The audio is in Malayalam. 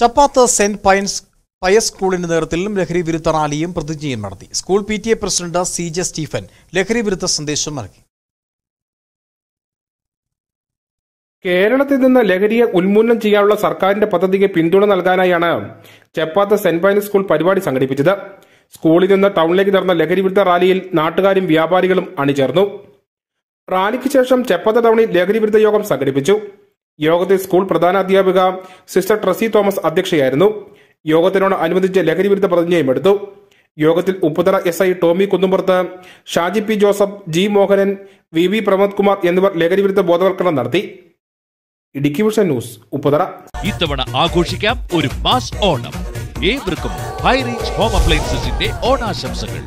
ചപ്പാത്ത് സെന്റ് പയൻസ് പയസ് സ്കൂളിന്റെ നേതൃത്വത്തിലും ലഹരി വിരുദ്ധ റാലിയും പ്രതിജ്ഞയും നടത്തി school P T A president C J Stephen ലഹരി വിരുദ്ധ സന്ദേശം നൽകി കേരളത്തിൽ നിന്ന് ലഹരിയെ ഉന്മൂലനം ചെയ്യാനുള്ള സർക്കാരിന്റെ പദ്ധതിക്ക് പിന്തുണ നൽകാനായാണ് ചപ്പാത്ത് സെന്റ് പയൻസ് സ്കൂൾ പരിപാടി സംഘടിപ്പിച്ചത് സ്കൂളിൽ നിന്ന് ടൗണിലേക്ക് നടന്ന ലഹരി വിരുദ്ധ റാലിയിൽ നാട്ടുകാരും വ്യാപാരികളും അണിചേർന്നു റാലിക്ക് ശേഷം ചെപ്പാത്ത ടൗണിൽ ലഹരി വിരുദ്ധ യോഗം സംഘടിപ്പിച്ചു യോഗത്തിൽ സ്കൂൾ പ്രധാനാധ്യാപിക സിസ്റ്റർ ട്രസി തോമസ് അധ്യക്ഷയായിരുന്നു യോഗത്തിനോട് അനുബന്ധിച്ച് ലഹരി വിരുദ്ധ പ്രതിജ്ഞയും എടുത്തു യോഗത്തിൽ Upputhara S I Tomy Kunnumpurath Shaji P Joseph G Mohanan V V Pramod Kumar എന്നിവർ ലഹരി വിരുദ്ധ ബോധവൽക്കരണം നടത്തി ഇടുക്കി വിഷൻ ന്യൂസ് ഉപ്പുതറ ഇത്തവണ ആഘോഷിക്കാം ഒരു മാസ് ഓണം ഏവർക്കും ഹൈ റേഞ്ച് ഹോം അപ്ലയൻസസിന്റെ ഓണാശംസകൾ